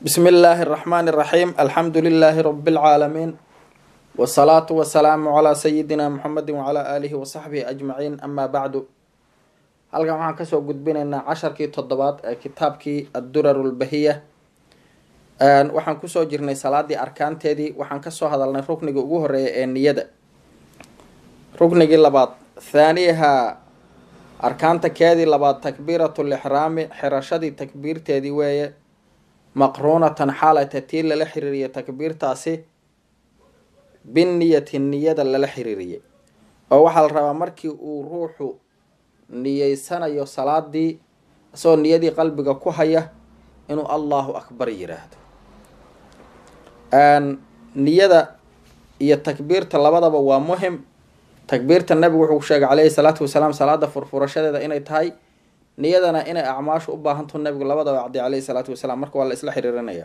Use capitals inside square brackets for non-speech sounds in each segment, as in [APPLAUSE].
بسم الله الرحمن الرحيم الحمد لله رب العالمين والصلاة والسلام على سيدنا محمد وعلى آله وصحبه أجمعين أما بعد halkan waxaan kasoo gudbinaynaa casharkii toddobaad ee kitaabkii addurarulbahiya waxaan kusoo jirnay salaadii arkaanteedii waxaan kasoo hadalnay rukniga ugu horeeya ee niyada ruknigii labaad thaaniyaha arkaanta keedii labaad takbiiratu lixraami xirashadii takbiirteedii weeye maqruunatan xaalata tii lala xiriiriya takbiirtaasi binniyati niyada lala xiriiriyay oo waxaa la rabaa markii uu ruuxu niyeysanayo salaadii isagoo niyadii qalbiga ku haya inuu allahu akbar yiraahdo niyada iyo takbiirta labadaba waa muhim takbiirta nebigu wuxuu sheegay calayhi salaatu wasalaam salaada furfurashadeeda inay tahay niyadana inay acmaashu u baahantaho nabigu labadaba cadday caleyhi salaatu wasalaam marka waa la isla xiriirinaya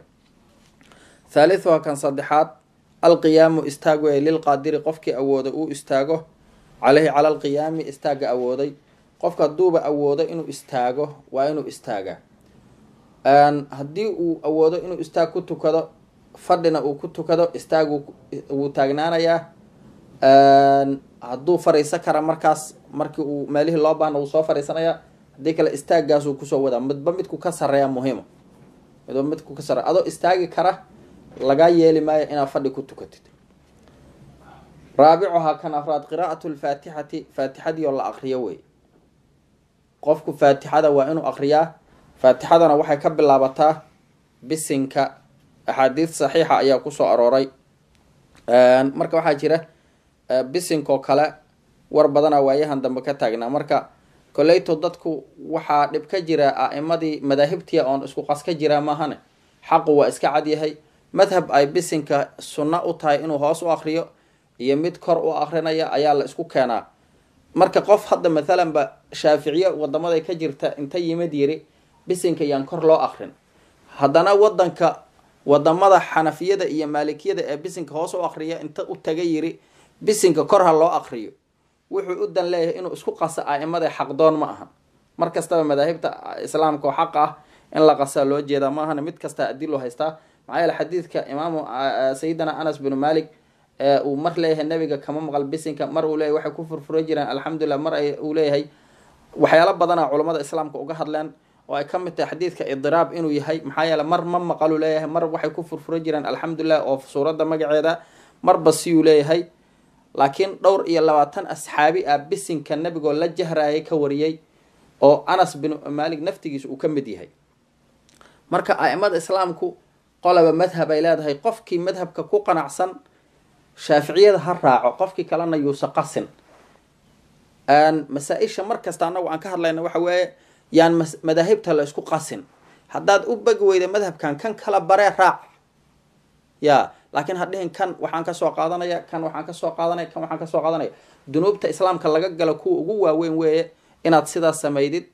thaalithuha kan saddexaad alqiyaamu istaag wey lilqaadiri qofkii awooday uu istaago calayhi cala alqiyaami istaaga awooday qofka hadduuba awoodo inuu istaago waa inuu istaagaa haddii uu awoodo inuu istaag ku tukado fadhina uu ku tukado istaag wuu taagnaanayaa hadduu fariiso kara markaas markii uu meelihii loo baahna wuu soo fariisanayaa hadii kale istaagaasuu kusoo wadaa midba midku ka sareeya muhiima midba midku ka sareeya adoo istaagi kara lagaa yeeli maayo inaad fadhi ku tukatid raabicuhaa kan afraad qiraa'atu lfaatixati faatixadii oo la akriyo wey qofku faatixada waa inuu akriyaa faatixadana waxay ka bilaabataa bisinka axaadiis saxiixa ayaa kusoo arooray marka waxaa jira bisinkoo kale war badana waayahan dambe ka taagnaa marka koleyto dadku waxaa dhib ka jira a'imadii imadii madaahibtia oon isku qas ka jiraa maahane xaqu waa iska cad yahay madhab ay bisinka sunno u tahay inuu hoos u akhriyo iyo mid kor u akrinaya ayaa la isku keenaa marka qof hadda mathalan shaaficiye wadamaday ka jirta inta yimid yiri bisinka yaan kor loo akrin haddana wadanka wadamada xanafiyada iyo maalikiyada ee bisinka hoos u akriya inta u taga yiri bisinka kor ha loo akhriyo wuxuu u dan leeyahay inuu isku qaso aimada xaqdoon ma aha mar kastaba madaahibta islaamka oo xaq ah in la qasaa loo jeeda ma ahana mid kastaa adilu haystaa maxaa yeele xadiidka imaamu sayidina anas binu malik e, uu mar leeyahay nebiga kama maqal bisinka mar uu leyahy waxay ku furfuro jireen alxamdulilah mar uu leeyahay waxyaalo badana culamada islaamka uga hadleen oo ay ka mid tahay xadiidka idiraab inuu yahay maxaa yeele mar ma maqaluu leeyahay mar waxay ku furfuro jireen alxamdulilah oo suuradda magaceeda marba siuu leeyahay laakiin dhowr iyo labaatan asxaabi ah bisinka nebigoo la jahraayay ka wariyay oo anas bin maalik naftigiisa uu ka mid yahay marka a'imada islaamku qolaba madhab ay leedahay qofkii madhabka ku qanacsan shaaficiyada ha raaco qofkii kalena yuusa qasin masaa-isha mar kasta anagu aan ka hadlayna waxa weeye yaan madaahibta la isku qasin haddaad u begi weyda madhabkan kan kala baree raac ya laakiin hadhihin kan waxaan kasoo qaadanaya kan waxaan kasoo qaadanaya kan waxaan kasoo qaadanaya dunuubta islaamka laga galo kuwa ugu waaweyn weeye inaad sidaas samaydid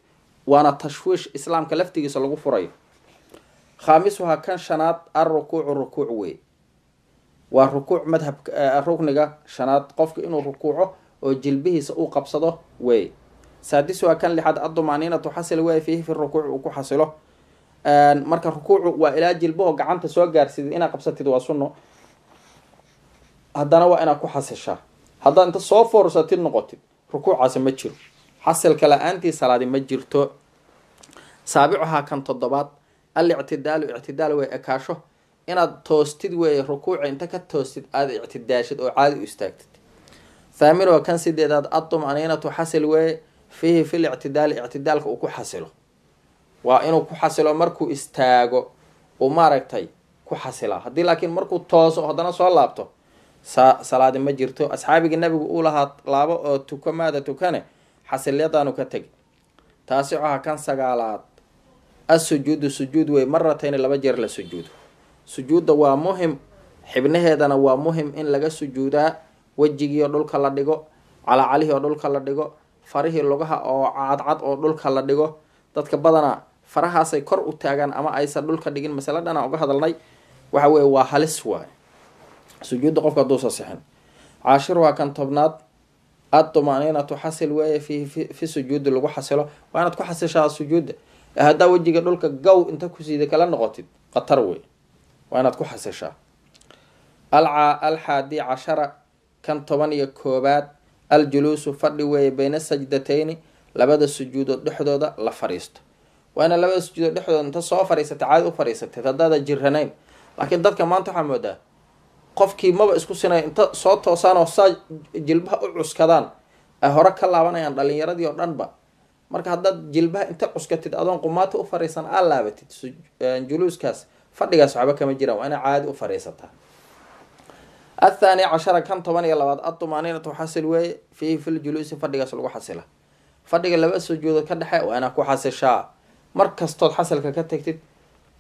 waana tashwiish islaamka laftigiisa lagu furayo khaamisuhaa kan shanaad alrukuucu rukuuc wey waa rukuuc madhabka eh, rukniga shanaad qofka inuu rukuuco oo jilbihiisa uu qabsado wey saadisuhaa kan lixaad addumaaniinatu xasil wey fiihi fi rukuuc uu ku xasilo marka rukuucu waa ilaa jilbaho gacanta soo gaarsidid inaad qabsatid waa sunno haddana waa inaad ku xasishaa haddaad inta soo foorsatid noqotid rukuucaasi ma jiro xasilka la-aantii salaadi ma jirto saabicuhaa kan toddobaad alictidaalu ictidaal wey ekaasho inaad toostid weeye rukuuca inta ka toostid aada ictidaashid oo caadi u istaagtid thaamino kan sideedaad atumaniinatu xasil weeye fiihi filictidaali ictidaalka uu ku xasilo waa inuu ku xasilo markuu istaago uu maaragtay ku xasilaa haddii laakiin markuu tooso haddana soo laabto salaadi ma jirto asxaabiga nabigu uu lahaa laabo oo tuko maada tukane xasilyadaanu ka tegi taasi taasicoha kan sagaalaad assujuudu sujuud wey maratayni laba jeer la sujuudo sujuudda waa muhim xibnaheedana waa muhim in laga sujuudaa wejigiioo dhulka la dhigo calaacalihii oo dhulka la dhigo farihii lugaha oo caadcad oo dhulka la dhigo dadka badana farahaasay kor u taagaan ama aysan dhulka dhigin masale dhanaan uga hadalnay waxa weye waa halis waaye sujuudda qofka haduusa sixin caashir waa kan tobnaad adtumaniinatu xasil weeye fi sujuudi lagu xasilo waa inaad ku xasishaa sujuudda haddaa wejiga dhulka gow inta kusiida kala noqotid qatar wey waa inaad ku xasishaa alxaadi cashara kan toban iyo koobaad aljuluusu fadhi weeye bayna sajdatayni labada sujuudood dhexdooda la fariisto waa inaad labada sujuudood dhexdooda inta soo fariisatay caadi u fariisatay haddaada jiranayn laakiin dadka maanta waxaa moodaa qofkii maba isku sinaya inta soo toosaanoo saa jilbaha u cuskadaan ay hore ka laabanayaan dhalinyaradii oo dhanba marka haddaad jilbaha inta cuskatid adoon qumaata u fariisan aa laabatid juluuskaas fadhigaas waxba kama jiraan waa ina caadi u fariisataa athaani cashara kan toban iyo labaad atumaaninatu xasil weeye fiihi juluusi fadhigaas lagu xasila fadhiga laba sujuudood ka dhexe waa inaa ku xasishaa mar kastood xasilka ka tagtid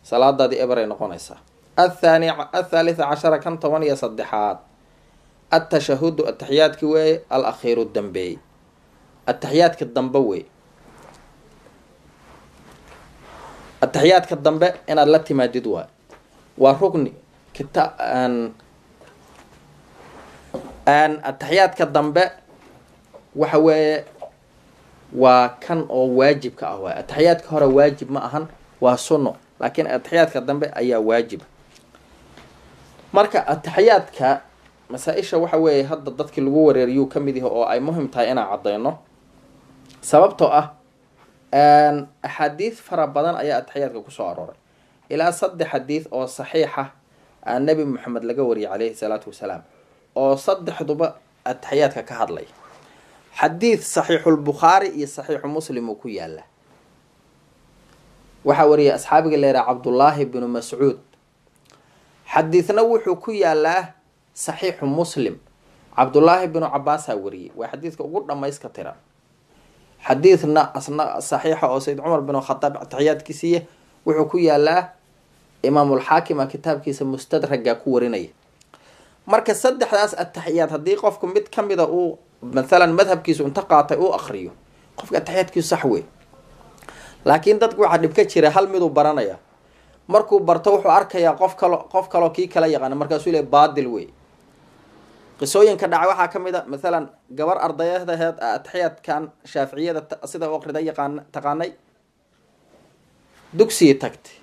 salaadaadii eberay noqonaysaa athaani athalitha cashara kan toban iyo saddexaad atashahudu ataxiyaadki weeye alakhiiru dambeey ataxiyaadka dambe wey ataxiyaadka dambe inaad la timaadid waay waa rugni kita ataxiyaadka dambe waxa weeye waa kan oo waajibka ah waay ataxiyaadka hore waajib ma ahan waa sunno laakiin ataxiyaadka dambe ayaa waajib marka ataxyaadka masaa-isha waxa weeye hadda dadkii lagu wareeriyuu kamid yaha oo ay muhim tahay inaan cadeyno sababtoo ah axaadiid fara badan ayaa ataxyaadka kusoo arooray ilaa saddex xadiid oo saxiixa ah nebi moxamed laga wariyay calayhi salaatu wasalaam oo saddexduba ataxyaadka ka hadlay xadiid saxiixulbukhaari iyo saxiixu muslim uu ku yaala waxaa wariyay asxaabiga leera cabdullaahi bnu mascuud xadiidna wuxuu ku yaalaa saxiixu muslim cabdullaahi binu cabaasaa wariyey waa xadiidka ugu dhamayska tiran xadiidna asna saxiixa oo sayd cumar binu khadaab taxiyaadkiisiiya wuxuu ku yaalaa lxaakima kitaabkiisa mustadraga ku warinaya marka saddexdaas ataxiyaad haddii qofku mid ka mida uu mathalan madhabkiisu inta qaatay uu akriyo qofka ataxiyaadkiisu sax wey laakiin dadku waxaa dhib ka jira hal miduu baranaya markuu barto wuxuu arkayaa qof kalo qof kaloo kii kala yaqaana markaasuu le baadil wey qisooyinka dhaca waxaa ka mid a mathalan gabar ardayadaheed atixiyadkan shaaficiyada sida u aqrida yaqaan taqaanay dugsiyi tagtay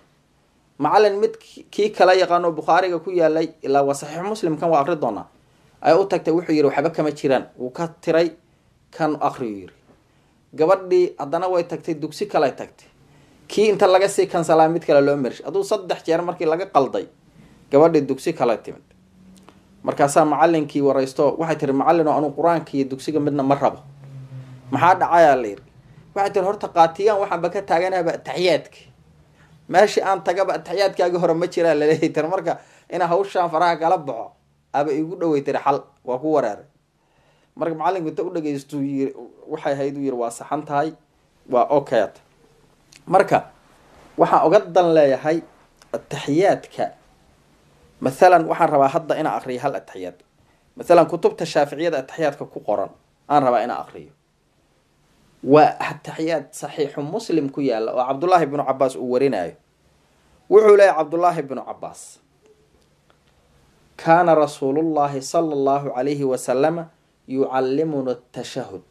macalin mid kii kala yaqaano bukhaariga ku yaalay ilaa waa saxiix muslimkan waa aqri doonaa ayaa u tagtay wuxuu yihi waxba kama jiraan wuu ka tiray kan aqriyuu yiri gabadhii haddana way tagtay dugsi kaley tagtay kii inta laga sii kansalaa mid kale loo marish aduu saddex jeer markii laga qalday gabadhii dugsi kala timid markaasaa macalinkii waraysto waxay tiri macallinoo anuu qur-aanka iyo dugsiga midna ma rabo maxaa dhacayaa la yiri waxay tiri horta kaatiyaan waxaanba ka taaganaaba ataxiyaadka meeshii aan tagaba ataxiyaadkaagi hore ma jiraa laleeyahy tir marka inaa hawshaan faraha kala baxo aba igu dhawey tiri xal waa ku wareeray marka macallinku inta u dhageystu waxay ahayd u yiri waa saxan tahay waa okayt marka waxaan uga dan leeyahay ataxiyaadka mathalan waxaan rabaa hadda inaan akriyo hal ataxiyaad mathalan kutubta shaaficiyada ataxiyaadka ku qoran aan rabaa inaan akriyo waa ataxiyaad saxiixu muslim ku yaalla oo cabdullaahi bnu cabaas uu warinayo wuxuu leeyahy cabdullaahi bnu cabaas kaana rasuulullaahi sala allahu calayhi wasalama yucallimuna atashahud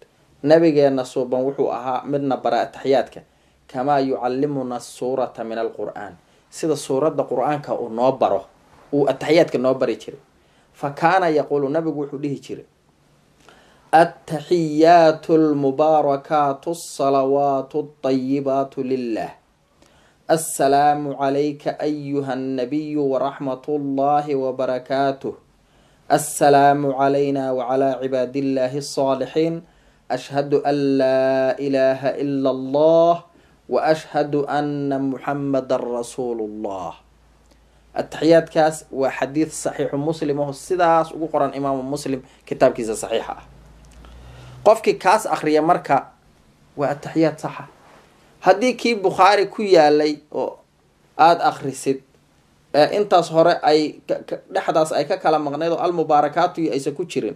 nabigeenna suuban wuxuu ahaa midna bara ataxiyaadka kamaa yucalimuna suurata min alqur'aan sida suuradda qur uu noo baro uu ataxiyaadka noo bari jiray fa kaana yaquulu nabigu wuxuu dhihi jiray ataxiyaatu lmubaarakaatu asalawaatu ayibaatu lilah assalaamu calayka ayuha annabiyu waraxmat ullaahi wabarakaatuh assalaamu calayna wacalaa cibaadillaahi asaalixiin ashhadu an laa ilaaha ila allah waashhadu ana muxamada rasuulu llah ataxiyaadkaas waa xadiid saxiixu muslim oo sidaas ugu qoran imaamu muslim kitaabkiisa saxiixa ah qofkii kaas akhriya marka waa ataxiyaad saxa haddii kii bukhaari ku yaalay oo aada akhrisid ee intaas hore ay dhexdaas ay ka kala maqnayd oo almubaarakaatu iyo aysan ku jirin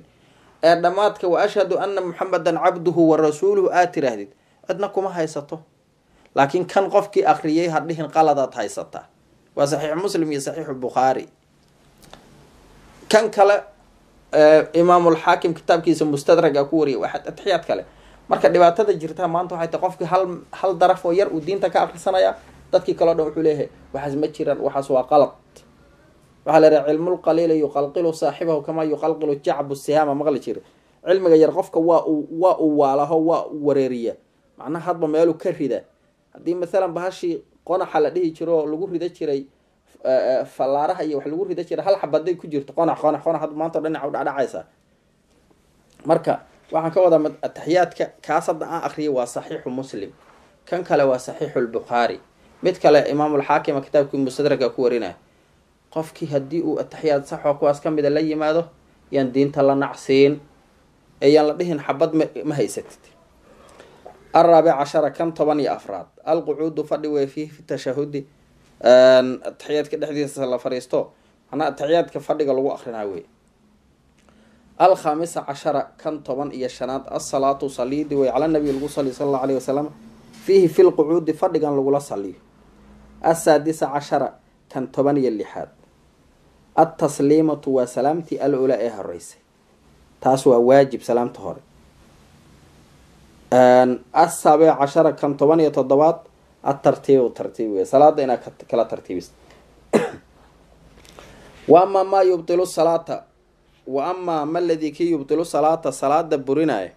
ee dhammaadka wa ashhadu ana muxamadan cabduhu wa rasuuluhu aada tiraahdid cidna kuma haysato laakiin kan qofkii akriyay hadhihin qaladaad haysataa waa saxiixu muslim iyo saxiixu bukhaari kan kale imaamulxaakim kitaabkiisa mustadraga ku wariyay waa atixiyaad kale marka dhibaatada jirta maanta waxay tahay qofkii hal hal daraf oo yar uu diinta ka akrisanayaa dadkii kaleo dhan wuxuu leeyahay waxaas ma jiran waxaas waa qalad waxaa la yidhaha cilmulqaliila yuqalqilu saaxibahu kamaa yuqalqilu jacbu sihaama maqli jira cilmiga yar qofka waa uu waa uu waalaho waa uu wareeriya macnaha hadba meeluu ka rida haddii masalan bahashii qonaxa la dhihi jiro oo lagu rido jiray eh, eh, falaaraha iyo wax lagu rida jiray hal xabaday ku jirto qonax qonax qonax had maantao dhinaca u marka waxaan ka wadaa ataxiyaadka kaas hadda aan akriyay waa saxiixu muslim kan kale waa saxiixu saxiixulbukhaari mid kale imaamulxaakima kitaabkii mustadraga ku warinaya qofkii haddii uu ataxiyaad saxoo kuwaas ka mida la yimaado yaan diinta la nacsiin eeyaan la dhihin xabad ma haysatid araabic cashara kan toban iyo afraad alqucuudu fadhi wey fiih fi tashahudi ataxiyaadka dhexdiisa la fariisto manaa taxiyaadka fadhiga lagu akrinaa wey alkhaamisa cashara kan toban iyo shanaad asalaatu saliidi wey cala nabiy lagu saliy sal allau alayh wasalam fiihi fi lqucuudi fadhigan lagula saliyo asaadisa cashara kan toban iyo lixaad altasliimatu waa salaamtii al-ulaa ee horeysay taas waa waajib salaamta hore asabe cashara kan toban iyo toddobaad atartiibu tartiib wey salaada inaa kala tartiibisa waamaa amaa maa yubdilu salaata wa amaa ma ladii kii yubdilu salaata salaada burinaya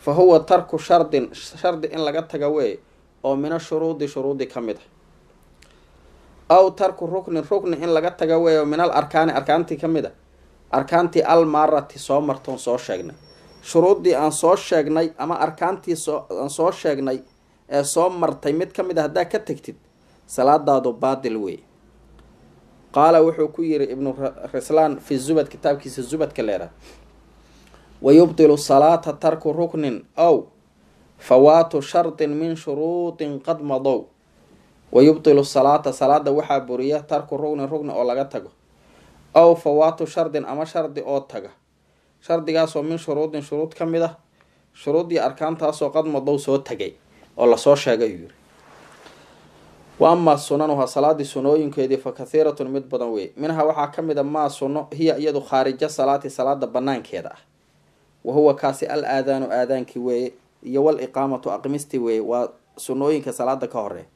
fa huwa tarku shardin shardi in laga taga weeye oo min ashuruudi shuruudi ka mid ah aw tarku ruknin rukni in laga taga weeye oo min al arkaani arkaantii ka mid ah arkaantii almaarati soo martoon soo sheegnay shuruuddii aan soo sheegnay ama arkaantii aan soo sheegnay ee soo martay mid ka mid a ah haddaa ka tegtid salaadaadu baadil wey qaala wuxuu ku yiri ibnu rislaan fi zubad kitaabkiisa zubadka leera wa salaata tarku ruknin ow fawaatu shardin min shuruudin qad madow wa yubdilu salaata salaada waxaa buriya tarku ruknin rukni oo laga tago ow fawaatu shardin ama shardi oo taga shardigaasoo min shuruudin shuruud ka mid ah shuruuddii arkaantaasoo qad soo tagay oo lasoo sheegay yuu yiri wa amaa sunanuha salaadii sunooyinkeedii fa kahiiratun mid badan wey minhaa waxaa ka mid maa sunno hiya iyadu khaarija salaati salaada banaankeeda ah wa huwa kaasi al aadaanu aadaankii weeye iyo wal iqaamatu aqmistii weeye waa sunooyinka salaada ka horeeya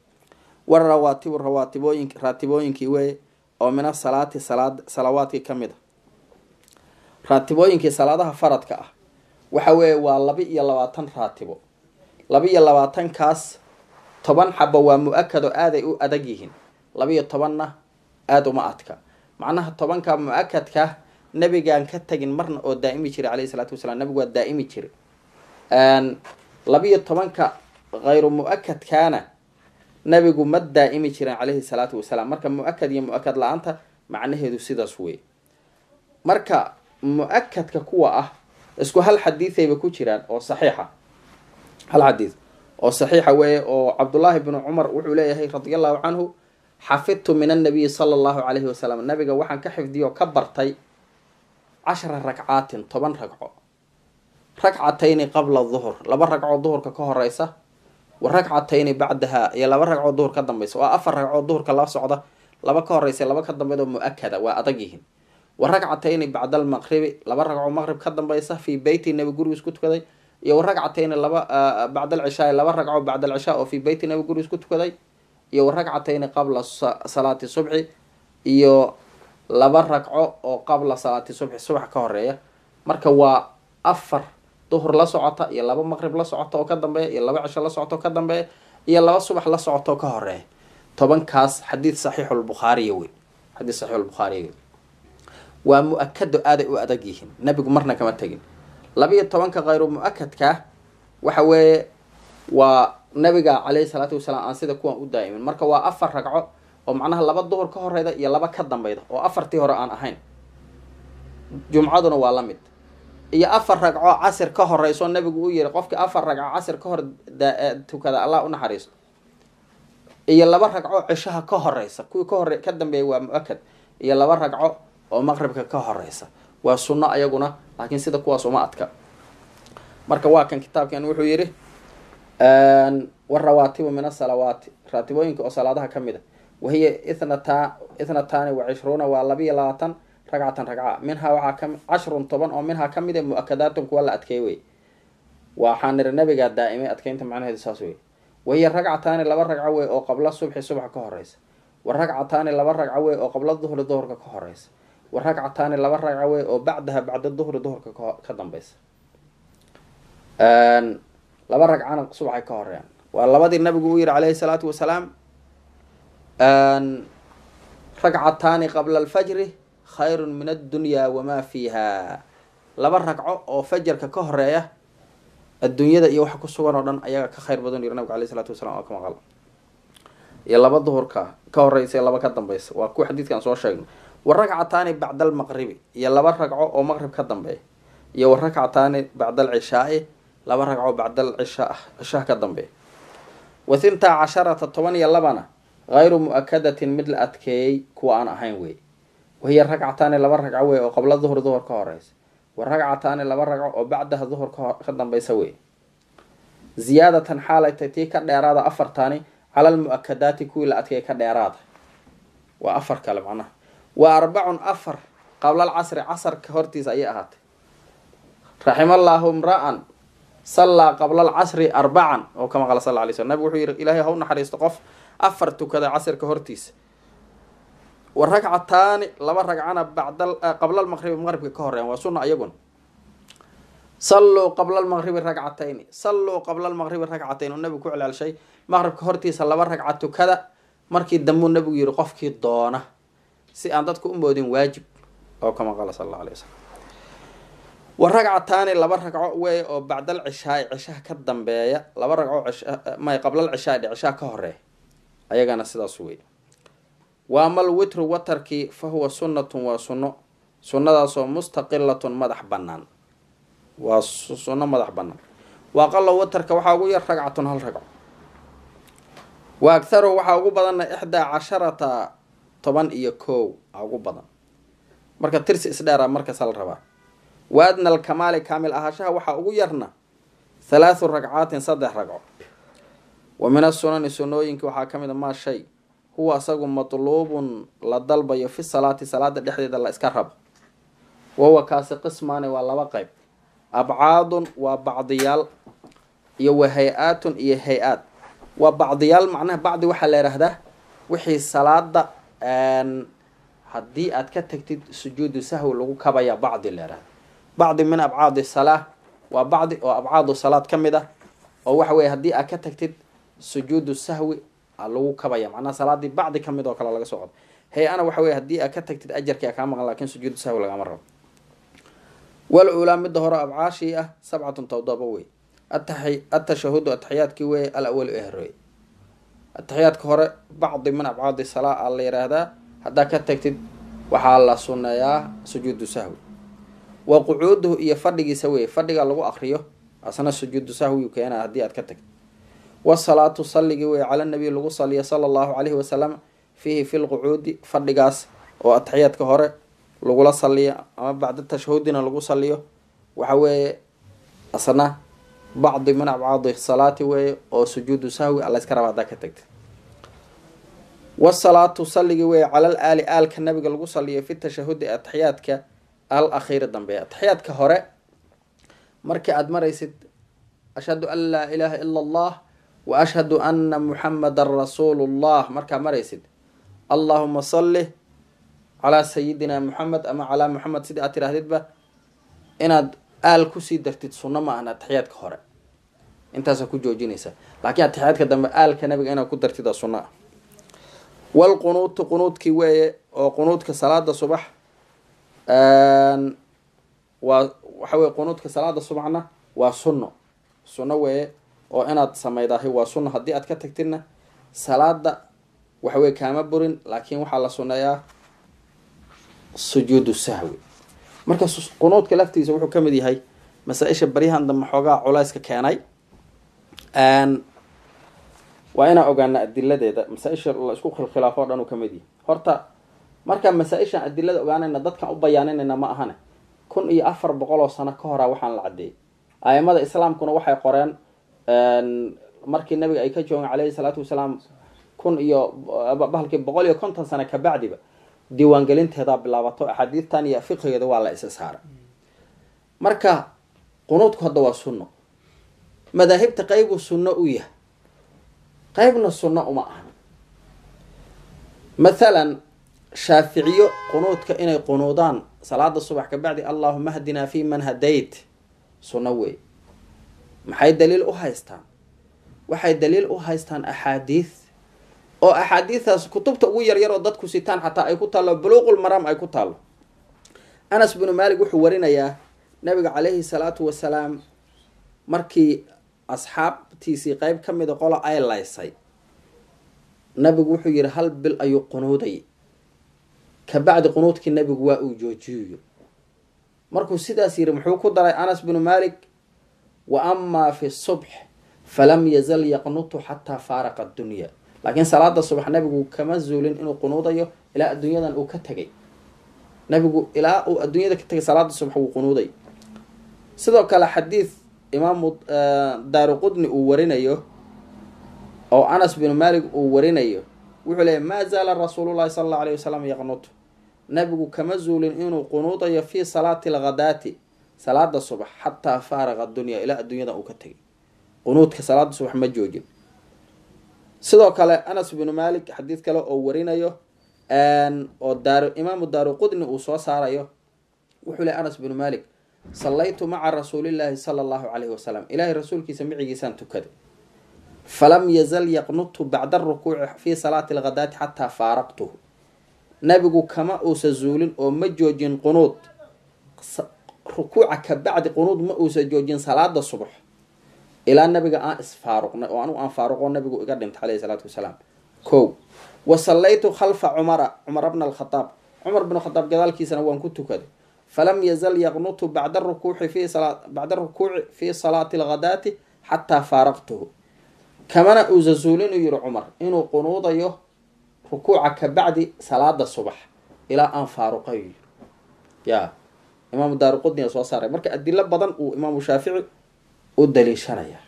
war rawaatibu rawaatibooyin raatibooyinkii weeye oo mina salaati salaad salawaadkii ka mid a raatibooyinkii salaadaha faradka ah waxa weeye waa laba iyo labaatan raatibo laba iyo labaatankaas toban xabo waa mu-akado aaday u adag yihiin laba iyo tobanna aada uma adka macnaha tobanka mu-akadka nabigaan ka tegin marna oo daa'imi jiray caleyhi isalaatu wasalaam nabigu waa daa'imi jiray labiiyo tobanka khayru mu-akadkaana nabigu ma daa'imi jirin calayhi salaatu wasalaam marka mu-akad iyo mu-akad la-aanta macnaheedu sidaas wey marka mu-akadka kuwa ah isku hal xadiidayba ku jiraan oo saxiixa hal xadiid oo saxiixa weeye oo cabdullaahi bnu cumar wuxuu leeyahay radi allahu canhu xafidtu min annabiyi sala allahu calayhi wasalam nabiga waxaan ka xifdiyo ka bartay cashra ragcaatin toban ragco ragcatayni qabla duhur laba ragcoo duhurka ka horeysa wa ragcatayni bacdahaa iyo laba ragcoo duhur ka dambaysa waa afar ragcoo duhurka la socda laba ka horeysa laba ka dambeyd oo mu-akada waa adag yihiin waragcatayni bacda almaqribi laba ragco maqrib ka dambaysa fii beyti nabi gurigiis ku tukaday iyo waragcatayni laba ah, bacd alcishaa laba ragco bacd alcishaa oo fii beyti nabi gurigiis ku tukaday iyo waragcatayni qabla salaati subxi iyo laba ragco oo qabla salaati subxi subax ka horeeya marka waa afar duhur la socota iyo laba maqrib la socota oo ka dambeeya iyo laba cisho la socota oo ka dambeeya iyo laba subax la socota oo ka horeeya tobankaas xadiid saxiixulbukhaariya wey xadiid saxiixulbukhaariya wey waa mu-akado aaday u adag yihiin nebigu marna kama tegin labaiyo tobanka khayru mu akadka waxa weeye waa nabiga caleyhi salaatu wasalaam aan sida kuwan u daa'imin marka waa afar ragco oo macnaha laba duhur ka horeyda iyo laba ka dambeyda oo afartii hore aan ahayn jumcaduna waa la mid iyo afar ragco casir ka horeysoo nabigu u yihi qofkii afar ragco casir ka hor tukada allah u naxariisto iyo laba ragco cishaha ka horeysa kuwii ka kahore ka dambeeyay waa mu-akad iyo laba ragco oo maqribka ka horeysa waa sunno ayaguna laakiin sida kuwaas uma adka marka waa kan kitaabkan wuxuu yidhi warawaatibu min asalawaati raatibooyinka oo salaadaha kamid a ah. wahiya ithnataani wa cishruuna waa labayo labaatan ragcatan ragca minhaa waxaa cashrun toban oo minhaa kamid a ah mu-akadaatun kuwa la adkeey wey waxaan niri nabigaa daa'imay adkeynta macnaheedu saas wey wahiya ragcataani laba ragco wey oo qabla subxi subax ka horeysa wa ragcataani laba ragco wey oo qabla duhri duhurka ka horeysa wa ragcataani laba ragca wey oo bacdaha bacda duhri duhurka ka dambaysa laba ragcana subaxay ka horeeyaan waa labadii nabigu uu yihi calayhi salaatu wasalaam ragcataani qabla alfajri khayrun min addunyaa wama fiiha laba ragco oo fajarka ka horeeya adduunyada iyo waxa ku sugan oo dhan ayaga ka khayr badan yiri nabigu alayhi salaatu wasalam oo ka maqal iyo laba duhurka ka horeysa laba ka dambaysa waa kuwa xadiidkan soo sheegnay waragcataani bacdaalmaqribi iyo laba ragco oo maqrib ka dambeeya iyo waragcataani bacdaalcishaai laba ragco bacdal cisha ah, cishaha ka dambeeya wahintaa casharata toban iyo labana hayru mu-akadatin mid la adkeeyey kuwa aan ahayn wey wahiya ragcataani laba ragco wey oo qabla duhur duhur ka horeysa wa ragcataani laba ragco oo bacdaha duhur ka dambeysa wey ziyaadatan xaalaytay tii ka dheeraada afartaani cala almu kuwii la adkeeyey ka dheeraada waa afar kale macnaha wa arbacun afar qablaalcasri casarka hortiisa ayay ahaatay raximallahu mra'an sallaa qabla alcasri arbacan oo ka maqla sal lay sl nabig wuxuu yihi ilaahay ha u naxariisto qof afar tukada casirka hortiisa wa ragcataani laba ragcana bacda eh, qablalmaqribi maqribka ka horeyn waa sunna ayaguna salluu qabla almaqribi ragcatayni salluu qabla almaqribi ragcatayn u nabigu ku celcelshay maqribka hortiisa laba ragca tukada markii dambuu nabigu yihi qofkii doona si aan dadka u moodin waajib oo kama qala sal alla alay wasalam wa ragcataani laba ragco weey oo bacdal cishaai cishaha ka dambeeya laba ragco may qablal cishaai dhe cishaha ka horeeya ayagana sidaas wey mal witru watarkii fa huwa sunnatun waa sunno sunnadaasoo mustaqilatun madax banaan waa sunno madax banaan waa qalo watarka waxaa ugu yar ragcatun hal ragco wa agharu waxaa ugu badanna ixdaa casharata toban iyo kow ah ugu badan marka tirsi isdheera markaasa la rabaa waadna alkamaali kaamil ahaashaha waxaa ugu yarna halaathu ragcaatin saddex ragco wa min asunani sunooyinka waxaa ka mid a maa shay huwa asagu matluubun la dalbayo fi salaati salaada dhexdeeda la iska rabo wahuwa kaasi qismaani waa laba qeyb abcaadun waa bacdiyaal iyo wa hay-aatun iyo hay-aad waa bacdiyaal macnaha bacdi waxaa la yidhaahdaa wixii salaada haddii aad ka tagtid sujuudu sahwi lagu kabaya bacdi leeraha bacdi min abcaadi salaa waa bacdi oo abcaadu salaad ka mid ah oo waxa weye haddii aad ka tagtid sujuudu sahwi lagu kabaya macnaha salaadii bacdi kamid oo kale laga soo codo hay-ana waxa weye haddii aad ka tagtid ajarki a kaa maqan lakin sujuudu sahwi lagama rabo walulaa midda hore abcaashii ah sabcatun towdoba wey atashahudu ataxiyaadkii weeye alawalu ee horeeye ataxiyaadka hore bacdi min abcaadi salaa a la yiraahdaa haddaa ka tagtid waxaa la sunneeyaa sujuudu sahwi wa qucuuduhu iyo fadhigiisa weeye fadhiga lagu akhriyo asna sujuudu sahwi keenaa haddii aad ka tagtid wasalaatu salligii weye cala nabiy lagu saliya sala allahu calayhi wasalam fiihi fi lqucuudi fadhigaas oo ataxiyaadka hore lagula saliyo ama bacda tashahudina lagu saliyo waxa weeye asna bacdi min abcadi salaati weeye oo sujuudu sahwi alla iska raba hadaa ka tagta wasalaatu salligii weeye calal aali aalka nabiga lagu saliyo fi tashahudi ataxiyaadka al akhiiri dambeeya ataxiyaadka hore markii aada maraysid ashhadu an laa ilaaha ila allah wa ashhadu ana muxamadan rasuulullah markaa maraysid allaahuma salli calaa sayidina muxamed ama calaa muxamed sidii aad tihaahdidba inaad aal kusii dartid sunno ma ahna taxiyaadka hore intaasa ku joojinaysa laakiin atixaadka dambe aalka nabiga inaa ku dartid sunna walqunuutu qunuudkii weeye oo qunuudka salaada subax waa waxa weye qunuudka salaada subaxna waa sunno sunno weeye oo inaad samaydahay waa sunno haddii aad ka tagtidna salaada waxaweye kaama burin laakiin waxaa la sunneeyaa sujuudu sahwi marka qunuudka laftiisa wuxuu ka mid yahay masaa-isha baryahan dambe xoogaa culayska keenay waa inaan ogaana adiladeeda masaaisha laisku khilkhilaafo o dhan kamid yahy horta markaa masaaishaan adilada ogaanayna dadkaan u bayaaninayna ma ahane kun iyo afar boqol oo sano ka horaa waxaan la caddeeyay aimada islaamkuna waxay qoreen markii nabiga ay ka joogan caleyhi salaatu wasalaam kun iyo bahalkii boqol iyo konton sano ka bacdiba diiwaangelinteedaa bilaabato axaadiidtan iyo fiqigeeda waa la is ishaaray marka qunuudku hadda waa sunno madaahibta qeybu sunno u yahay qeybna sunno uma aha maalan shaaficiyo qunuudka inay qunuudaan salaada subax kabacdi allaahuma hdinaa fi man hadayt sunno wey maxay daliil u haystaan waxay daliil u haystaan axaadiis oo axaadiistaas kutubta ugu yaryar oo dadku sitaan xataa ay ku taallo buluuqul maraam ay ku taallo anas binu maalik wuxuu warinayaa nabiga caleyhi salaatu wasalaam markii asxaabtiisii qeyb ka mida qola ay laysay nabigu wuxuu yihi hal bil ayuu qunuuday kabacdi qunuudkii nabigu waa uu joojiyu markuu sidaas yidhi muxuu ku daray anas binu malik wa amaa fi subx falam yazal yaqnutu xataa faaraqa adunya laakiin salaada subax nabigu kama zuulin inuu qunuudayo ilaa adduunyadan uu ka tegay nabigu ilaa uu adduunyada ka tegay salaada subax wuu qunuuday sidoo kale xadiid imaamu daaruqudni uu warinayo oo anas bin malik uu warinayo wuxuu leeyay maa zaala rasuululahi sala allau alayh wasalam yaqnut nabigu kama zuulin inuu qunuudayo fii salaati alghadaati salaada subax xataa faaraqa dunya ilaa adduunyada uu ka tegay qunuudka salaada subax ma joojin sidoo kale anas binu malik xadiid kale oo warinayo oo daar imaamu daaruqudni uu soo saarayo wuxuu leey anas binu malik sallaytu maca rasuulillaahi sala allahu calayhi wasalam ilaahay rasuulkiisa micigiisaan tukaday falam yazal yaqnutu bacda arukuuci fii salaati alghadaati xataa faaraqtuhu nabigu kama uusa zuulin oo ma joojin qunuud rukuuca ka bacdi qunuud ma uusa joojin salaada subax ilaa nabiga aan isfaaruqnay oo anugu aan faaruqoo nabigu iga dhintay caleyhi salaatu wasalaam kow wa sallaytu khalfa cumara cumar bna alkhadaab cumar bn khadaab gadaalkiisana waan ku tukaday falam yazal yaqnutu bacda rukuuci fi bacda rukuuci fii salaati alghadaati xataa faaraqtuhu kamana uusa zuulin uu cumar inuu qunuudayo rukuuca ka bacdi salaada subax ilaa aan faaruqay ya imaamu daaruqudniyaa soo saaray marka adilo badan uu imaamu shaafici u daliishanaya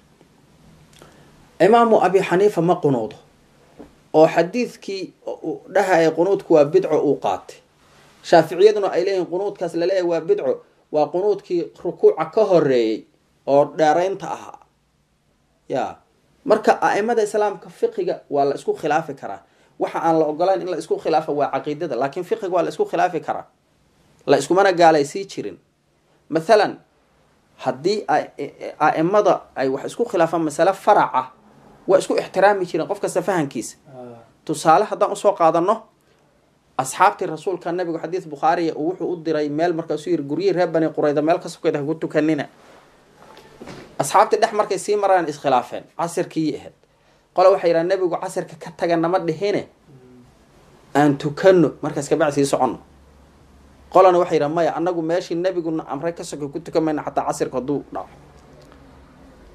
imaamu abi xaniifa ma qunuudo oo xadiidkii dhahaya qunuudku waa bidco uu qaatay shaaficiyaduna ay leeyihiin qunuudkaas laleeyahy waa bidco waa qunuudkii rukuuca ka horeeyey oo dheereynta ahaa ya marka a-imada islaamka fiqiga waa la isku khilaafi karaa waxa aan la ogolayn in la isku khilaafo waa caqiidada laakiin fiqiga waa la isku khilaafi karaa la iskumana gaalaysii jirin mathalan haddii e-, e-, aimada ay wax isku khilaafaan masale farac ah waa isku ixtiraami jireen qof kasta fahankiisa ah. tusaale haddaan usoo qaadano asxaabtii rasuulka nabigu xadiis bukhaariya uu wuxuu u diray meel markaasu yiri guryihii reer bani qurayda meel ka hagu tukanina asxaabtii dhex markay sii maraan iskhilaafeen casirkiiyi ahayd qole waxay yidhaha nabigu casirka ka taga nama dhihine aan tukanno markaas kabac sii soconno qolana waxay yidhaha maya annagu meeshii nabiguna amre ka soke ku tukan xataa casirka hadduu dhaco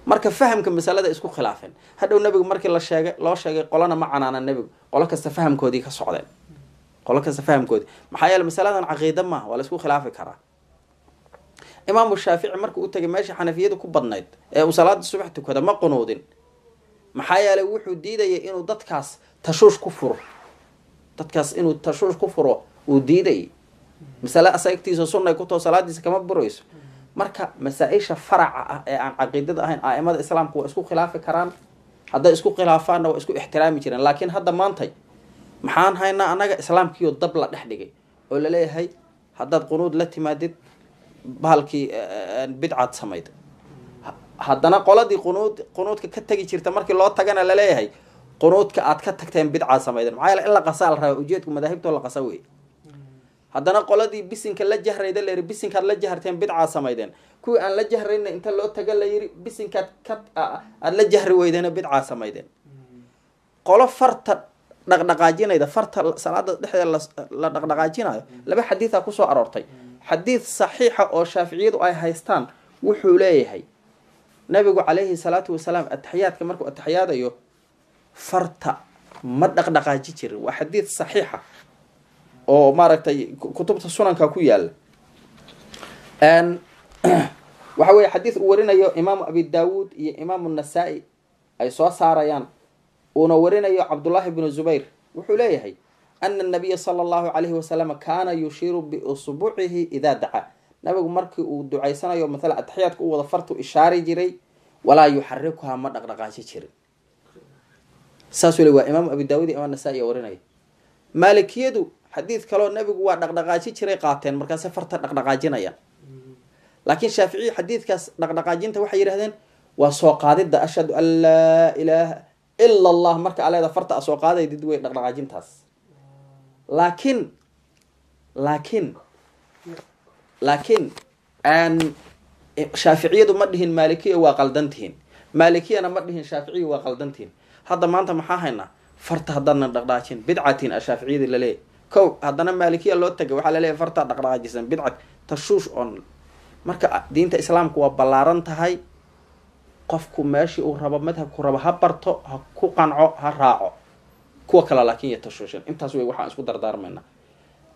marka fahamka masalada isku khilaafeen hadhow nabigu markii la sheegay loo sheegay qolana ma canaana nebigu qolo kasta fahamkoodii ka socdeen qolo kasta fahamkooda maxaa yeele masaladan caqiida maaha waa laisku khilaafi karaa imaamu shaafici marka u tegay meesha xanafiyadu ku badnayd ee uu salaada subax tukada ma qunuudin maxaa yeeley wuxuu diidayay inuu dadkaas tashuush ku furo dadkaas inuu tashuush ku furo uu diidayay masale asagtiisa sunnay kutoo salaadiisa kama burayso marka masaa-isha faraca ah ee aan caqiidada ahayn aimada islaamka waa isku khilaafi karaan hadday isku khilaafaanna waa isku ixtiraami jireen laakiin hadda maantay maxaan haynaa annaga islaamkiioo dab la dhex dhigay oo laleeyahay haddaad qunuud la timaadid bahalkii eh, eh, bidcaad samayd haddana qoladii qunuud qunuudka ka tegi jirta markii loo tagana laleeyahay qunuudka aad ka tagteen bidcaad samayden maxaa yaele in la qasaa la rabaa ujeedku madaahibtoo la qasa wey haddana qoladii bisinka la jahrayda la bisinkaad la jaharteen bidcaad samaydeen kuwii aan la jahrayna inta loo taga la yihi bisinkaad ka aada la jahri weydena bidcaad samaydeen qolo farta dhaqdhaqaajinayda farta salaada dhexdeeda la dhaqdhaqaajinayo laba xadiida kusoo aroortay xadiid saxiixa oo shaaficiyadu ay haystaan wuxuu leeyahay nabigu calayhi salaatu wasalaam ataxiyaadka markuu ataxiyaadayo farta ma dhaqdhaqaaji jirin waa xadiid saxiixa oo maaragtay kutubta sunanka ku yaala [CLEARS THROAT] waxa weeye xadiid uu warinayo imaamu abi daawuud iyo imaamu nasaa-i ay soo saarayaan uuna warinayo cabdullaahi bnu zubayr wuxuu leeyahay ana nabiya sala allahu calayhi wasalam kaana yushiiru biusbuucihi idaa daca nabigu markii uu ducaysanayo maala atixiyaadka u wada fartu ishaari jiray walaa yuxarikuhaa ma dhaqdhaqaashi jirin saasuu le waa imaamu abi daawud imaam nasaa-i warinaya maalikiyadu xadiid kaleo nabigu waa dhaqdhaqaaji jiray qaateen markaase farta dhaqdhaqaajinayaan laakiin shaaficiyi xadiidkaas dhaqdhaqaajinta waxay yidhahdeen waa soo qaadida ashhadu an laa ilaaha ila allah marka aleeda farta a soo qaadaydid wey dhaqdhaqaajintaas laakiin laakiin laakiin e, shaaficiyadu ma dhihin maalikiya waa qaldantihiin maalikiyana ma dhihin shaaficiya waa qaldantihiin hadda maanta maxaa haynaa farta haddaanan dhaqdhaajin bidcatin a shaaficiyada laleeyahy ko haddana maalikiya loo tagay waxaa laleeyahy fartaa dhaqdhaqaajisan bidcat tashuush oon marka diinta islaamku waa ballaaran tahay qofku meeshii uu rabo madhabku rabo ha barto ha ku qanco ha raaco kuwa kale laakiin yatashwishan intaas wey waxaan isku dardaarmayna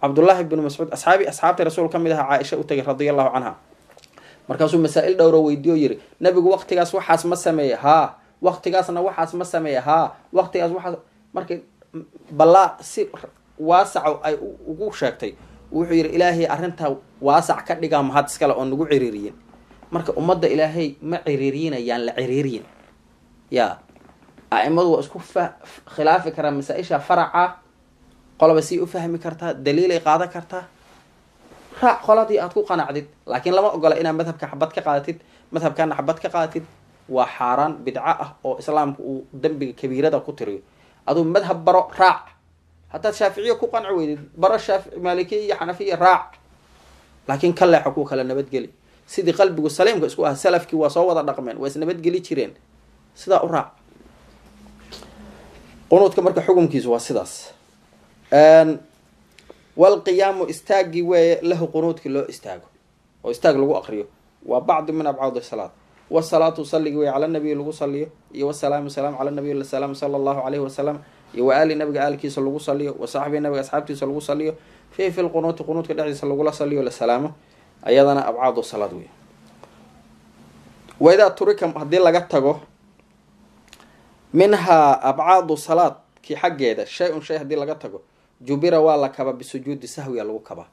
cabdullaahi bnu mascuud asxaabi asxaabta rasuul ka mid aha caaisha u tegay radia allahu canha markaasuu masaa-il dhowro weydiiyo yiri nabigu waqtigaas waxaas ma sameeye haa waqtigaasna waxaas ma sameeye haa waqtigaas waxaas markii balaa si waasaco ay ugu sheegtay wuxuu yidhi ilaahay arrintaa waasac ka dhigaa mahad iskale oo nagu ciriiriyin marka ummadda ilaahay ma ciriirinayaan la ciriiriyin ya aimadu waa isku khilaafi karaan masaa-isha faraca qolaba siay u fahmi kartaa daliilay qaadan kartaa raac qoladii aad ku qanacdid laakiin lama ogola inaad madhabka xabad ka qaadatid madhabkana xabad ka qaadatid waa xaaraan bidco ah oo islaamku uu dembiga kabiirada ku tiriyo aduu madhab baro raac haddaad shaaficiya ku qanci weydid baro shaafici maalikiya iyo xanafiya raac laakiin ka leexo kuwa kale nabadgeli sidii qalbigu saliimka isku ah salafkii waa soo wada dhaqmeen waa isnabadgeli jireen sidaa u raac qunuudka marka xukumkiisu waa sidaas walqiyaamu istaagii weeye lahu qunuudkii loo istaago oo istaag lagu aqriyo waa bacdu min abcaadi salaad wasalaatu salligii wey cala nabiy lagu saliyo iyo wasalaamu salaam cala nabiy salaam sala allahu calayhi wasalam iyo waaali nabiga aalkiisa lagu saliyo wasaxbii nabiga asxaabtiisa lagu saliyo fi fi lqunuuti qunuudka dhexdiisa lagula saliyo la salaamo ayadana abcaadu salaad wey waidaa turika haddii laga tago minhaa abcaadu salaad kii xaggeeda shay-un shay haddii laga tago jubira waa la kaba bisujuudi sahwiya lagu kabaa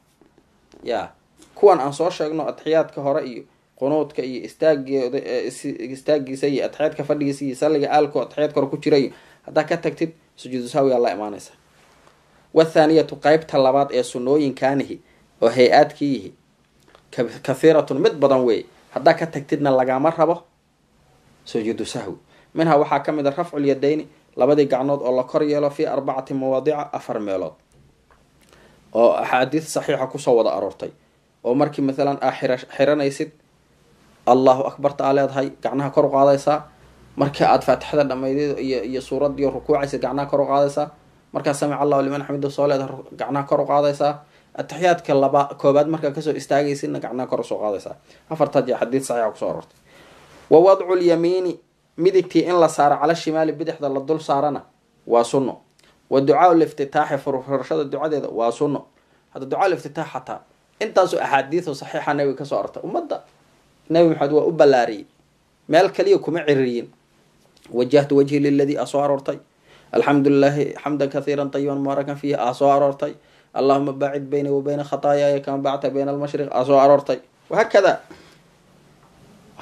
ya kuwan aan soo sheegno adxiyaadka hore iyo qunuudka iyo istaaistaagiisa iyo adxiyaadka fadhigiisa iyo salliga aalko adxiyaadka hore ku jira iyo haddaa ka tagtid sujuudu sahwiyaa la imaanaysa wathaaniyatu qeybta labaad ee sunooyinkaanihi oo hay-aadkiiyihi kathiiratun mid badan wey haddaa ka tagtidna lagama rabo sujuudu sahwi minhaa waxaa ka mid a ah rafculyadayni labadii gacnood oo la kor yeelo fii arbacati mawaadica afar meelood oo axaadiis saxiixa kusoo wada aroortay oo markii maalan aa xiranaysid allahu akbarta aa leedahay gacnaha kor u qaadaysaa markii aad faatixada dhamayd iyo suuradiiyo rukuucaysid gacnaha kor u qaadaysaa markaad samic allahu liman xamidu soo leedahay gacnaha kor u qaadaysaa atixiyaadka laba koobaad markaa kasoo istaagaysidna gacnaa kor usoo qaadaysaa afartaa jee xadiid saxiixa kusoo arortay wa wadcu lyamiini midigtii in la saaro cala shimaali bidixda la dul saarana waa sunno wa ducaa liftitaaxi furfurashada ducadeeda waa sunno hadda ducaa liftitaax xataa intaasoo axaadiidu saxiixa nabiga kasoo artay ummadda nabi maxamed waa u ballaariyey meel kaliya kuma ciririyin wajahtu wajhi liladii soo aroortay alxamdu lilaahi xamdan kathiira tayiban mubaarakan fiihi asoo aroortay allahuma baacid bayni wa bayna khataayaaya kama bacta bayna almashriq aa soo aroortay wahaakadaa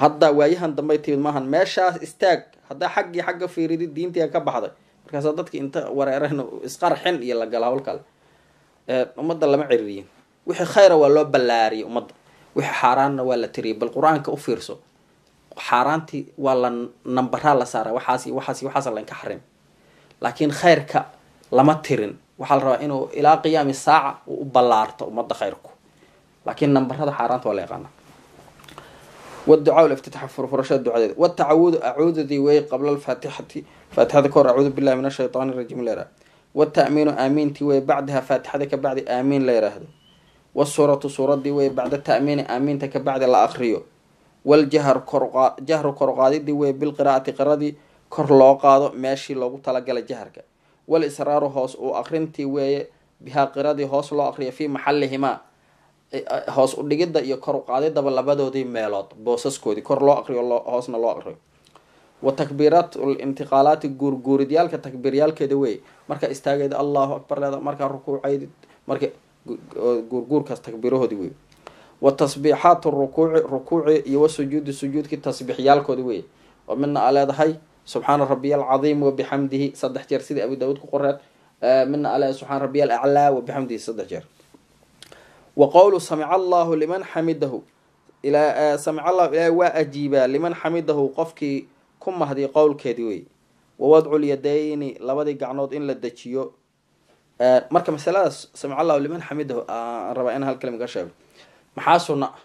hadda waayahan dambay timid maahan meeshaas istaag haddaa xaggii xagga fiiridi diintiia ka baxday markaasa dadki inta wareereen isqarxin iyo la gala hawlkale ummadda lama ciririyin wixii khayra waa loo ballaariyay ummadda wixii xaaraanna waa la tiriyay bal qur-aanka u fiirso xaaraantii waa la nambaraa la saara waxaas iyo waxaasa lainka xarin laakiin khayrka lama tirin waxaa la rabaa inuu ilaa qiyaami saaca uu u ballaarto ummadda khayrku laakiin nambarada xaaraanta waa la yaqaana wducaa iftitaax furfurashada ducadeeda wtacawudu acuudadii wey qabla lfaatixati faatixada kahor acuudu bilahi min ashaytaan rajiim la yihahdo wataamiinu aamiintii wey bacdaha faatixada ka bacdi aamiin la yiraahdo wsuratu suuradii wey bacda taamiini aamiinta ka bacdi la akriyo waljahru koruqaadidii wey bilqiraati qiradii kor loo qaado meeshii loogu talagalay jaharka wal israaru hoos u akrintii weeye bihaa qiradii hoos loo akriya fii maxalihimaa hoos u udhigida iyo kor uqaadidaba labadoodii meelood boosaskoodii kor loo aqriyo hoosna loo aqriyo wa takbiiraat intiqaalaati guurguuridyaalka takbiiryaalkeeda weeye markaa istaageeda allahu akbar leeda markaa rukuucaydi marka guurguurkaas takbiirahoodi weeye wa tasbiixaat rukuuci rukuuci iyo wasujuudi sujuudkii tasbiixyaalkoodii weeye oo midna a leedahay subxaana rabiy alcaiim wabixamdihi saddex jeer sidii abi daawuud ku qoreen mina al subxaana rabiy alaclaa wabixamdihi saddex jeer wa qowlu samic allahu liman xamidahu samic allahu ilaahay waa ajiibaa liman xamidahu qofkii ku mahdiy qowlkeedii wey wawadcu lyadayni labadii gacnood in la dejiyo marka masaladaas samic allahu liman xamidahu aan rabaa in halkalmiga sheego maxaa sunna ah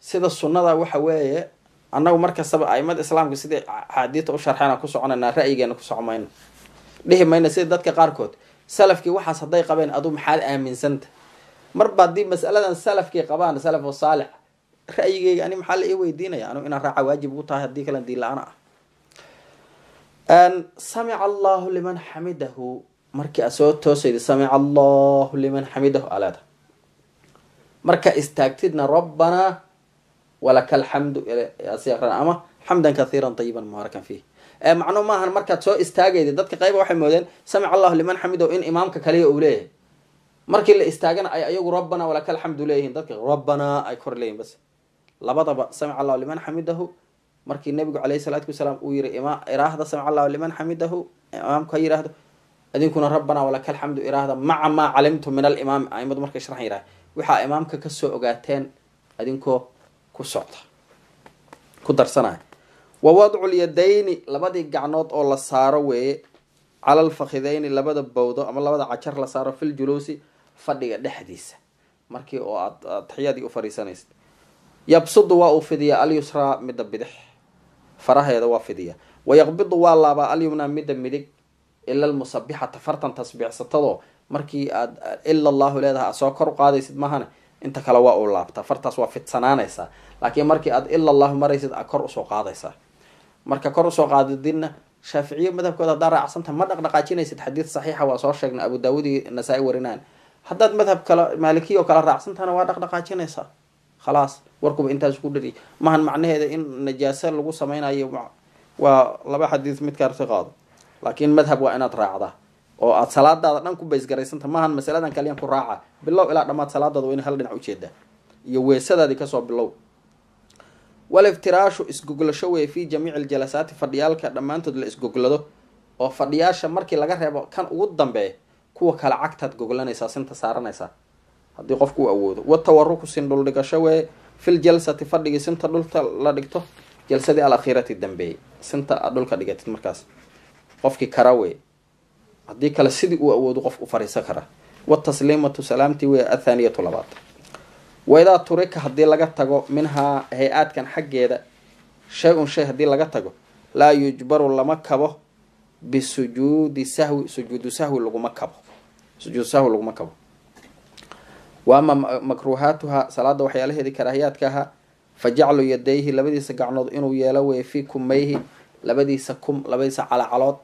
sida sunnada waxa weeye annagu mar kastaba aimada islaamka sidii axaadiita u sharxeen aan ku soconanaa ra'yigeena ku soco mayno dhihi mayna sida dadka qaarkood salafkii waxaas hadday qabeen aduu maxaad aaminsanta marba haddii masaladan salafkii qabaan salaf oo saalix ra'yigeyga ani maxaa la ii weydiinaya anu inaan raaca waajib ugu tahay haddii kale dii aan ah samica allahu liman xamidahu markii a soo toosayda samica allahu liman xamidahu aleeda marka istaagtidna rabbanaa walaka alxamdu ama xamdan kahiira ayiban mubaarakan fiih macno maahan markaad soo istaagayda dadka qayba waxay moodeen samic allahu liman xamidow in imaamka kaliya uu leeyahay markii la istaagana ay ayagu rabbana walaka alxamdu leeyihiin dadka rabbana ay kor leeyihin bas labadaba samic allahu liman xamidahu markii nabigu alayhi salaatu wasalaam uu yihi iraahda samic allahu liman xamidahu imaamku ha yiraahdo idinkuna rabbana walaka alxamdu iraahda maca maa calimtu min alimaam aimadu marka ishraxan yiraha waxaa imaamka kasoo ogaateen adinkoo ku socda ku darsanaya wa wadcu lyadayni labadii gacnood oo la saaro weeye cala alfakhidayni labada bawdo ama labada cajar la saaro fi ljuluusi fadhiga dhexdiisa markii oo aad atixiyadii u fadhiisanaysid yabsudu waa uu fidiyaa alyusraa midda bidix faraheeda waa fidiya wayaqbidu waa laabaa alyumnaa midda midig ila almusabixata fartan tasbiixsatadoo markii aad ila allahu leedahay aad soo kor u qaadaysid mahane inta kale waa u laabta fartaas waa fidsanaanaysaa laakiin markii aad ila allahu maraysid kor usoo qaadaysaa marka kor usoo qaadidina shaaficiye madhabkooda haddaa raacsanta ma dhaqdhaqaajinaysid xadiid saxiixa waa soo sheegnay abu daawudi nasaa-i warinaan haddaad madhab kale maalikiya oo kale raacsantana waa dhaqdhaqaajinaysaa khalaas warkuba intaas ku dhiri mahan macnaheeda in najaase lagu sameynayo waa laba xadiid midkaarti qaado laakiin madhab waa inaad raacdaa oo aad salaadaada dhan ku baysgaraysanta maahan masaladan kaliyan ku raaca bilow ilaa dhammaad salaadaada waa ina hal dhinac ujeeda iyo weesadaadii kasoo bilow waliftiraashu isgoglasho weeye fii jamiici ljalasaati fadhiyaalka dhammaantood la isgoglado oo fadhiyaasha markii laga reebo kan ugu dambeeya kuwa kale cagtaad goglanaysaa sinta saaranaysaa haddii qofku u awoodo watawaruku sin dhuldhigasho weeye filjalsati fadhigii sinta dhulka la dhigto jalsadii alakhiirati dambeeyey sinta aad dhulka dhigatid markaas qofkii kara weye haddii kale sidii uu awoodo qof u fariisan karaa watasliimatu salaamti wey athaaniyatu labaad waidaa turika haddii laga tago minhaa hay-aadkan xaggeeda shay-un shay haddii laga tago laa yujbaru lama kabo bisujuudi sahwi sujuudu sahwi laguma kabo sujuudu sahwi laguma kabo wa ama salaada waxyaalaheedii karaahiyaadka ahaa fa jaclu yadayhi labadiisa gacnood inuu yeelo weeye fii kumayhi labadiisa kum labadiisa calacalood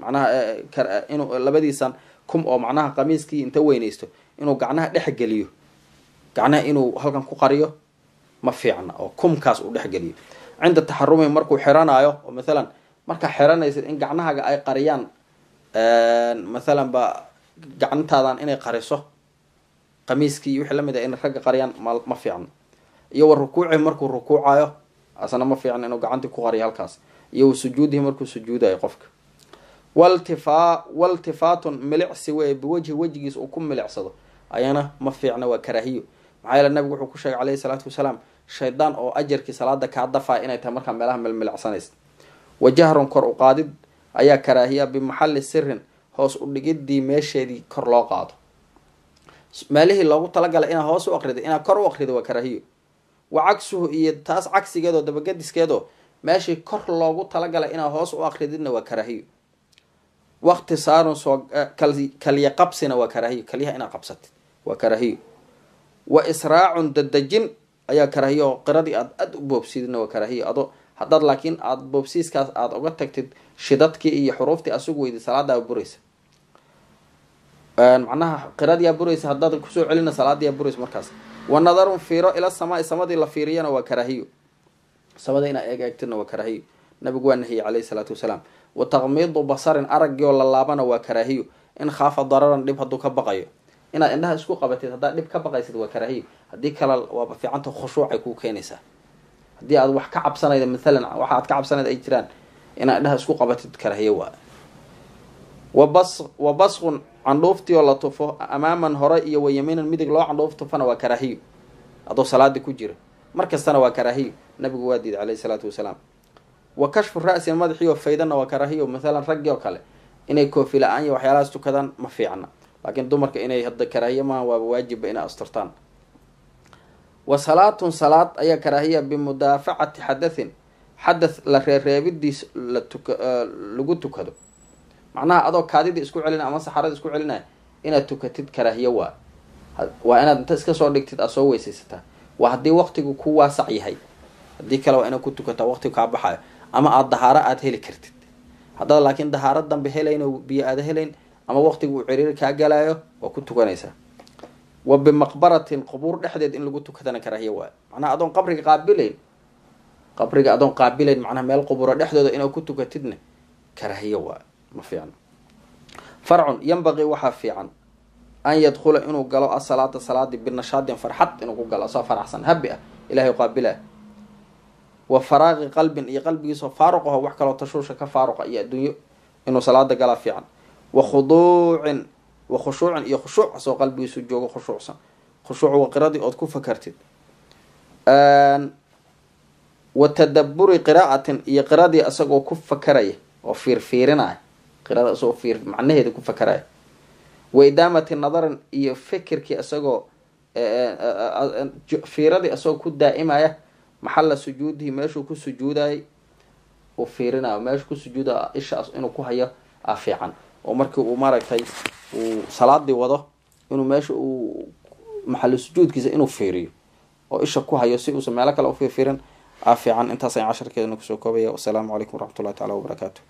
macnaha eh, eh, inuu labadiisan kum oo macnaha qamiiskii inta weynaysto inuu gacnaha dhexgeliyo gacnaha inuu halkan ku qariyo ma fiicna oo kumkaas uu dhexgeliyo cinda taxarumi markuu xiranayo oo maalan markaa xiranaysid in gacnahaga ay qariyaan eh, maalan ba gacantaadan inay qariso qamiiskii wixii lamid ah in ragga qariyaan ma fiicna iyo wa rukuuci markuu rukuucayo asna ma fiicna inuu gacantii ku qariyo halkaas iyo wa sujuudihi markuu sujuudayo qofka waltifaatun milicsi wey biwejhi wejigiis uu ku milicsado ayana ma fiicna waa karaahiyo maxaa yeele nabigu wuxuu ku sheegay caleyhi salaatu wasalaam shaydaan oo ajarkii salaada kaa dafaa inay tahay markaa meelaha milmilicsanaysa wajahrun kor u qaadid ayaa karaahiya bimaxalli sirin hoos u dhigidii meesheedii kor loo qaado meelihii loogu talagalay inaad hoos u akrida inaad kor u aqrido waa karaahiyo wa cagsuhu iyo taas cagsigeedoo dabagadiskeedoo meeshii kor loogu talagalay inaad hoos u aqrididna waa karaahiyo wakti saarun soo eh, kalya qabsina waa karaahiyo kalyaha inaad qabsatid waa karaahiyo wa israacun dadajin ayaa karaahiyo qiradii aad aada u boobsidina waa karaahiyo ado haddaad laakiin aada boobsiiskaas aada uga tagtid shidadkii iyo xuruuftii asugu weydi salaadaa buraysa macnaha qiradiyaa buraysa haddaad kusoo celina salaadiyaa buraysa markaas wa nadarun fiiro ila samaai samadii la fiiriyana waa karaahiyo samada inaad eeg eegtidna waa karaahiyo nabigu waa nahiyey caleyhi salaatu wasalaam wa taqmiidu basarin araggii oo la laabana waa karaahiyo in khaafa dararan dhib hadduu ka baqayo inaad indhaha isku qabatid haddaad dhib ka baqaysid waa karaahiyo haddii kale waaba fiicanta khushuucay kuu keenaysaa haddii aad wax ka cabsanayda maalan waxa ka cabsanayda ay jiraan inaad indhaha isku qabatid karaahiyo waa wabas wa basqun candhuuftii oo la tufo amaaman hore iyo wayamiinan midig loo candhuuf tufana waa karaahiyo adoo salaadi ku jira mar kastana waa karaahiyo nabigu waa diiday caleyhi salaatu wasalaam wa kashfu ra-sin oo faydana waa karaahiyo mathalan raggii oo kale inay koofi la-aan iyo waxyaalahaas tukadaan ma fiicna laakiin dumarka inay hadda karaahiya maaha waaba waajibba inay asturtaan wa salaatun salaad ayaa karaahiya bimudaafacati xadathin xadath la reereebidiis latuk lagu tukado macnaha adoo kaadida isku celina ama saxarada isku celinaya inaad tukatid karaahiyo waa waa inaad inta iska soo dhigtid aad soo weysaysataa waa haddii waqtigu ku waasac yahay haddii kale waa inaad ku tukataa waqtigu kaa baxayo ama aada dahaaro aad heli kartid haddaad laakiin dahaaro dambe helayn oo biyo aada helayn ama waqtiga uu ciriir kaa galaayo waa ku tukanaysaa wa bimaqbaratin qubuur dhexdeed in lagu tukadana karaahiya waayo macnaha adoon qabriga qaabilayn qabriga adoon qaabilayn macnaha meel qubuura dhexdooda inaad ku tukatidna karaahiya waayo ma fiicno farcun yambaqii waxaa fiican an yadkhula inuu galo asalaada salaadii binashaadin farxad inuu ku galo asoo faraxsan habi ah ilahay qaabila wa faraaqi qalbin iyo qalbigiisoo faaruq aho wax kaloo tashuusha ka faaruqa ah, iyo adduunyo inuu salaada galaa fiican wa khuduucin wa khushuucin iyo khushuuc asoo qalbigiisu joogo khushuucsan khushuuc waa qiradii ood ku fakartid wa tadaburi qiraa'atin iyo qiradii asagoo ku fakaraya oo fiirfiirinaya qirada asagoo fiir macnaheeda ku fakaraya wa idaamati nadarin iyo fikirkii asagoo fiiradii asagoo ku daa'imaya maxalla sujuudihi meeshuu ku sujuuday uu fiirinayo meeshu ku sujuudayo ishaas inuu ku hayo a fiican oo markii uu maaragtay uu salaadii wado inuu meesha uu maxallo sujuudkiisa inuu fiiriyo oo isha ku hayo si uusan meelo kale u a fiican intaas ayaan casharkeedana kusoo koobaya wasalaamu calaykum waraxmatullahi tacala wabarakaatu